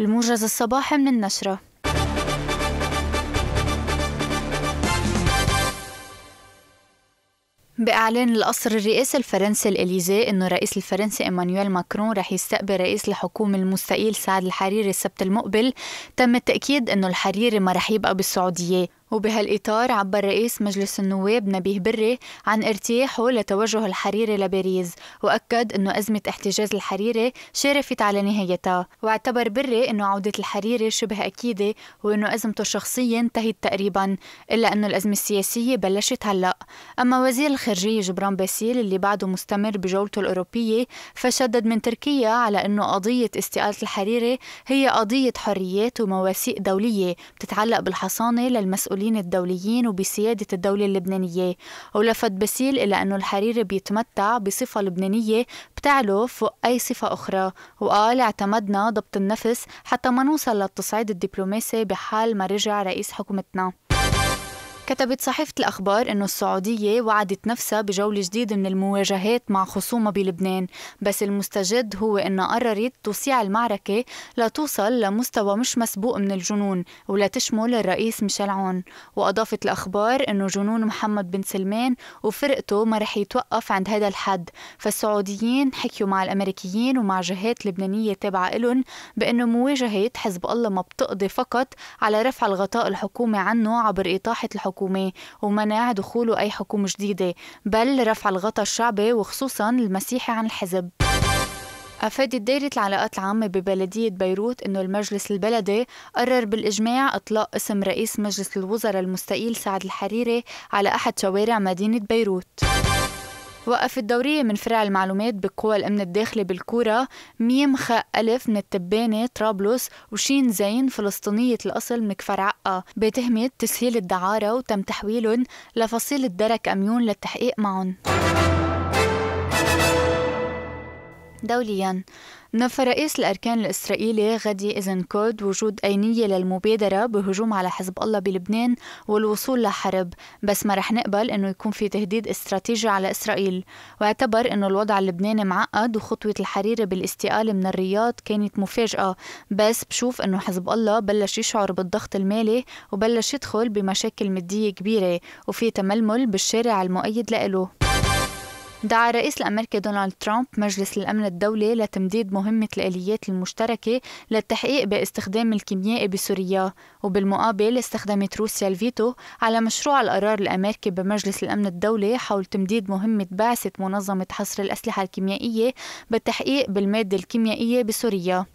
الموجز الصباحي من النشرة بإعلان القصر الرئاسي الفرنسي الإليزي إنه الرئيس الفرنسي إيمانويل ماكرون رح يستقبل رئيس الحكومة المستقيل سعد الحريري السبت المقبل تم التأكيد إنه الحريري ما رح يبقى بالسعودية وبهالإطار عبر رئيس مجلس النواب نبيه بري عن ارتياحه لتوجه الحريري لباريس وأكد أنه أزمة احتجاز الحريري شرفت على نهايتها واعتبر بري أنه عودة الحريري شبه أكيدة وأنه أزمته الشخصية انتهت تقريبا إلا أنه الأزمة السياسية بلشت هلأ أما وزير الخارجية جبران باسيل اللي بعده مستمر بجولته الأوروبية فشدد من تركيا على أنه قضية استقالة الحريري هي قضية حريات ومواثيق دولية بتتعلق بالحصانة للمسؤولين المسؤولين الدوليين وبسيادة الدولة اللبنانية ولفت بسيل إلى أنه الحريري بيتمتع بصفة لبنانية بتعلو فوق أي صفة أخرى وقال اعتمدنا ضبط النفس حتى ما نوصل للتصعيد الدبلوماسي بحال ما رجع رئيس حكومتنا كتبت صحيفة الأخبار أنه السعودية وعدت نفسها بجولة جديدة من المواجهات مع خصومها بلبنان بس المستجد هو أنها قررت توسيع المعركة لتوصل لمستوى مش مسبوق من الجنون ولتشمل الرئيس ميشيل عون وأضافت الأخبار أنه جنون محمد بن سلمان وفرقته ما رح يتوقف عند هذا الحد فالسعوديين حكيوا مع الأمريكيين ومع جهات لبنانية تابعة لهم بأنه مواجهة حزب الله ما بتقضي فقط على رفع الغطاء الحكومي عنه عبر إطاحة الحكومة الحكومة ومنع دخول أي حكومة جديدة بل رفع الغطاء الشعبي وخصوصا المسيحي عن الحزب أفادت دائرة العلاقات العامة ببلدية بيروت أنه المجلس البلدي قرر بالإجماع إطلاق اسم رئيس مجلس الوزراء المستقيل سعد الحريري على أحد شوارع مدينة بيروت وقف الدورية من فرع المعلومات بقوى الأمن الداخلي بالكورة ميم خاء ألف من التبانة طرابلس وشين زين فلسطينية الأصل من كفر عقا بتهمة تسهيل الدعارة وتم تحويلهم لفصيلة درك أميون للتحقيق معهم دوليا نفى رئيس الأركان الإسرائيلي غدي كود وجود أي نية للمبادرة بهجوم على حزب الله بلبنان والوصول لحرب بس ما رح نقبل أنه يكون في تهديد استراتيجي على إسرائيل واعتبر أنه الوضع اللبناني معقد وخطوة الحريري بالاستقالة من الرياض كانت مفاجأة بس بشوف أنه حزب الله بلش يشعر بالضغط المالي وبلش يدخل بمشاكل مادية كبيرة وفي تململ بالشارع المؤيد لإله دعا الرئيس الأمريكي دونالد ترامب مجلس الأمن الدولي لتمديد مهمة الآليات المشتركة للتحقيق باستخدام الكيميائي بسوريا وبالمقابل استخدمت روسيا الفيتو على مشروع القرار الأمريكي بمجلس الأمن الدولي حول تمديد مهمة بعثة منظمة حصر الأسلحة الكيميائية بالتحقيق بالمادة الكيميائية بسوريا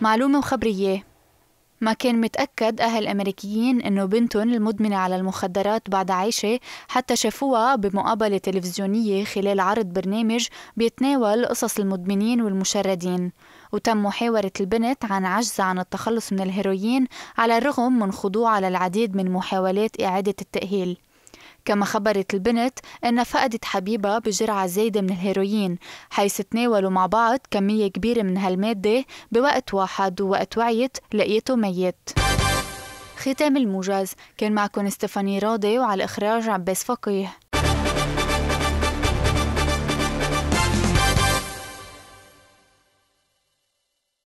معلومة وخبرية ما كان متأكد أهل أمريكيين أنه بنتهم المدمنة على المخدرات بعد عيشة حتى شافوها بمقابلة تلفزيونية خلال عرض برنامج بيتناول قصص المدمنين والمشردين وتم محاورة البنت عن عجزها عن التخلص من الهيروين على الرغم من خضوعها للعديد من محاولات إعادة التأهيل كما خبرت البنت أن فقدت حبيبها بجرعة زايدة من الهيروين حيث تناولوا مع بعض كمية كبيرة من هالمادة بوقت واحد ووقت وعيت لقيته ميت ختام الموجز كان معكم ستيفاني راضي وعلى الإخراج عباس فقيه